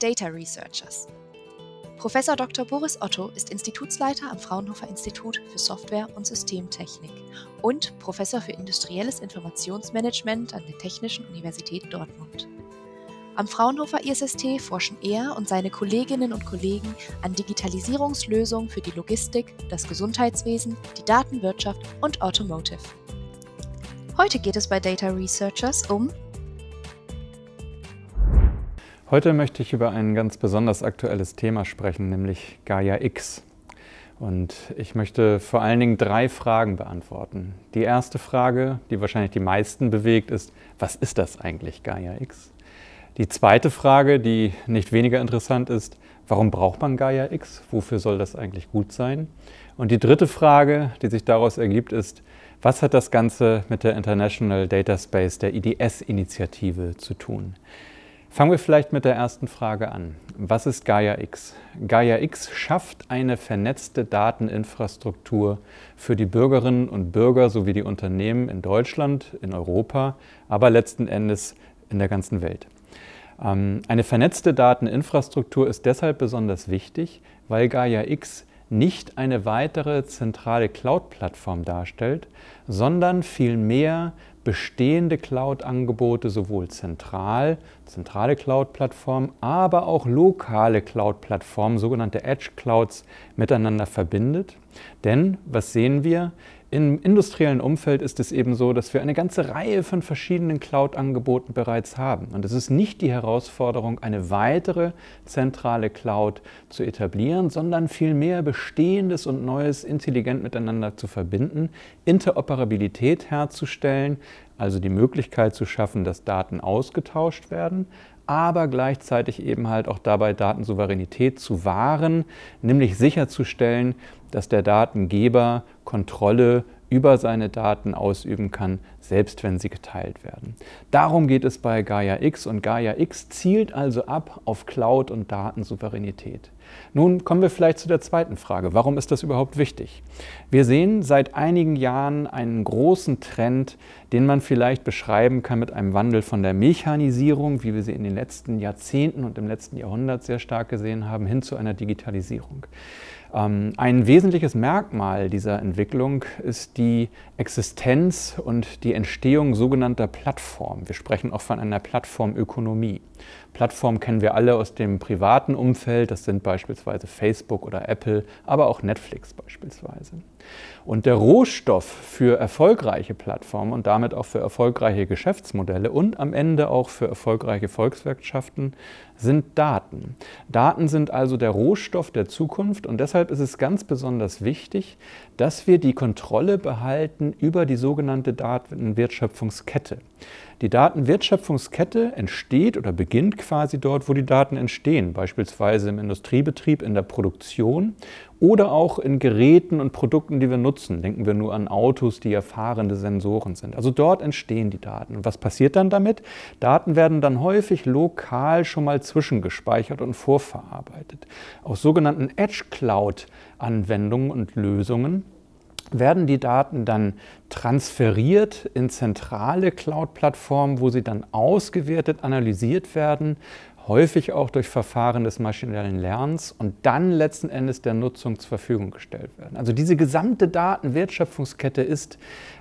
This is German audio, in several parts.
Data Researchers. Professor Dr. Boris Otto ist Institutsleiter am Fraunhofer Institut für Software und Systemtechnik und Professor für industrielles Informationsmanagement an der Technischen Universität Dortmund. Am Fraunhofer ISST forschen er und seine Kolleginnen und Kollegen an Digitalisierungslösungen für die Logistik, das Gesundheitswesen, die Datenwirtschaft und Automotive. Heute geht es bei Data Researchers um Heute möchte ich über ein ganz besonders aktuelles Thema sprechen, nämlich Gaia X. Und ich möchte vor allen Dingen drei Fragen beantworten. Die erste Frage, die wahrscheinlich die meisten bewegt, ist, was ist das eigentlich Gaia X? Die zweite Frage, die nicht weniger interessant ist, warum braucht man Gaia X? Wofür soll das eigentlich gut sein? Und die dritte Frage, die sich daraus ergibt, ist, was hat das Ganze mit der International Data Space der IDS-Initiative zu tun? Fangen wir vielleicht mit der ersten Frage an. Was ist Gaia X? Gaia X schafft eine vernetzte Dateninfrastruktur für die Bürgerinnen und Bürger sowie die Unternehmen in Deutschland, in Europa, aber letzten Endes in der ganzen Welt. Ähm, eine vernetzte Dateninfrastruktur ist deshalb besonders wichtig, weil Gaia X nicht eine weitere zentrale Cloud-Plattform darstellt, sondern vielmehr bestehende Cloud-Angebote sowohl zentral, zentrale Cloud-Plattformen, aber auch lokale Cloud-Plattformen, sogenannte Edge-Clouds, miteinander verbindet. Denn was sehen wir? Im industriellen Umfeld ist es eben so, dass wir eine ganze Reihe von verschiedenen Cloud-Angeboten bereits haben. Und es ist nicht die Herausforderung, eine weitere zentrale Cloud zu etablieren, sondern vielmehr Bestehendes und Neues intelligent miteinander zu verbinden, Interoperabilität herzustellen, also die Möglichkeit zu schaffen, dass Daten ausgetauscht werden, aber gleichzeitig eben halt auch dabei Datensouveränität zu wahren, nämlich sicherzustellen, dass der Datengeber Kontrolle über seine Daten ausüben kann, selbst wenn sie geteilt werden. Darum geht es bei Gaia X und Gaia X zielt also ab auf Cloud und Datensouveränität. Nun kommen wir vielleicht zu der zweiten Frage. Warum ist das überhaupt wichtig? Wir sehen seit einigen Jahren einen großen Trend, den man vielleicht beschreiben kann mit einem Wandel von der Mechanisierung, wie wir sie in den letzten Jahrzehnten und im letzten Jahrhundert sehr stark gesehen haben, hin zu einer Digitalisierung. Ähm, ein wesentliches Merkmal dieser Entwicklung ist die Existenz und die Entstehung sogenannter Plattformen. Wir sprechen auch von einer Plattformökonomie. Plattformen kennen wir alle aus dem privaten Umfeld, das sind beispielsweise Facebook oder Apple, aber auch Netflix beispielsweise. Und der Rohstoff für erfolgreiche Plattformen und damit auch für erfolgreiche Geschäftsmodelle und am Ende auch für erfolgreiche Volkswirtschaften sind Daten. Daten sind also der Rohstoff der Zukunft und deshalb deshalb ist es ganz besonders wichtig, dass wir die Kontrolle behalten über die sogenannte Datenwertschöpfungskette. Die Datenwertschöpfungskette entsteht oder beginnt quasi dort, wo die Daten entstehen, beispielsweise im Industriebetrieb, in der Produktion oder auch in Geräten und Produkten, die wir nutzen. Denken wir nur an Autos, die ja fahrende Sensoren sind. Also dort entstehen die Daten. Und was passiert dann damit? Daten werden dann häufig lokal schon mal zwischengespeichert und vorverarbeitet. Aus sogenannten Edge Cloud Anwendungen und Lösungen werden die Daten dann transferiert in zentrale Cloud-Plattformen, wo sie dann ausgewertet, analysiert werden häufig auch durch Verfahren des maschinellen Lernens und dann letzten Endes der Nutzung zur Verfügung gestellt werden. Also diese gesamte Datenwertschöpfungskette ist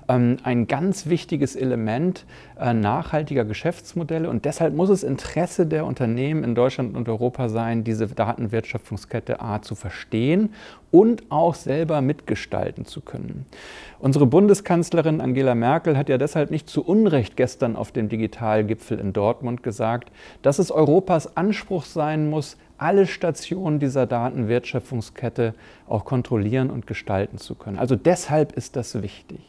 ähm, ein ganz wichtiges Element äh, nachhaltiger Geschäftsmodelle und deshalb muss es Interesse der Unternehmen in Deutschland und Europa sein, diese Datenwertschöpfungskette A zu verstehen und auch selber mitgestalten zu können. Unsere Bundeskanzlerin Angela Merkel hat ja deshalb nicht zu Unrecht gestern auf dem Digitalgipfel in Dortmund gesagt, dass es Europa Europas Anspruch sein muss, alle Stationen dieser Datenwertschöpfungskette auch kontrollieren und gestalten zu können. Also deshalb ist das wichtig.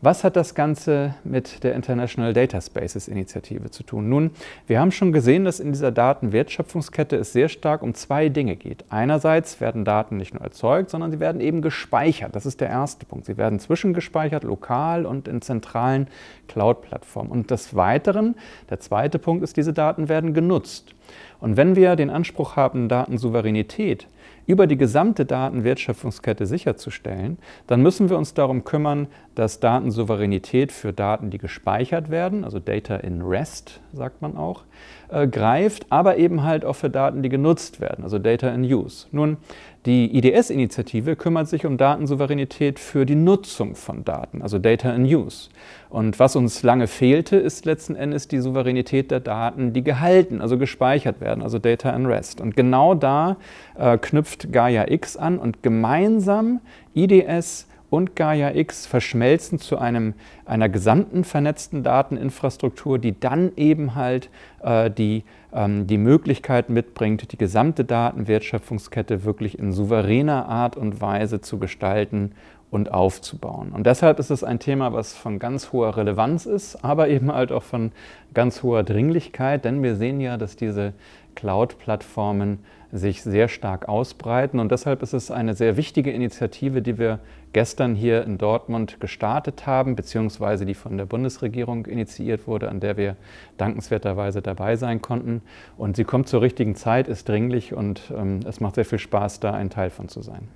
Was hat das Ganze mit der International Data Spaces Initiative zu tun? Nun, wir haben schon gesehen, dass in dieser Datenwertschöpfungskette es sehr stark um zwei Dinge geht. Einerseits werden Daten nicht nur erzeugt, sondern sie werden eben gespeichert. Das ist der erste Punkt. Sie werden zwischengespeichert, lokal und in zentralen Cloud-Plattformen. Und des Weiteren, der zweite Punkt ist, diese Daten werden genutzt. Und wenn wir den Anspruch haben, Datensouveränität über die gesamte Datenwertschöpfungskette sicherzustellen, dann müssen wir uns darum kümmern, dass Daten Datensouveränität für Daten, die gespeichert werden, also Data in REST sagt man auch, äh, greift, aber eben halt auch für Daten, die genutzt werden, also Data in Use. Nun, die IDS-Initiative kümmert sich um Datensouveränität für die Nutzung von Daten, also Data in Use. Und was uns lange fehlte, ist letzten Endes die Souveränität der Daten, die gehalten, also gespeichert werden, also Data in REST. Und genau da äh, knüpft Gaia X an und gemeinsam IDS, und Gaia X verschmelzen zu einem, einer gesamten vernetzten Dateninfrastruktur, die dann eben halt äh, die, ähm, die Möglichkeit mitbringt, die gesamte Datenwertschöpfungskette wirklich in souveräner Art und Weise zu gestalten und aufzubauen. Und deshalb ist es ein Thema, was von ganz hoher Relevanz ist, aber eben halt auch von ganz hoher Dringlichkeit, denn wir sehen ja, dass diese Cloud-Plattformen sich sehr stark ausbreiten. Und deshalb ist es eine sehr wichtige Initiative, die wir gestern hier in Dortmund gestartet haben, beziehungsweise die von der Bundesregierung initiiert wurde, an der wir dankenswerterweise dabei sein konnten. Und sie kommt zur richtigen Zeit, ist dringlich und ähm, es macht sehr viel Spaß, da ein Teil von zu sein.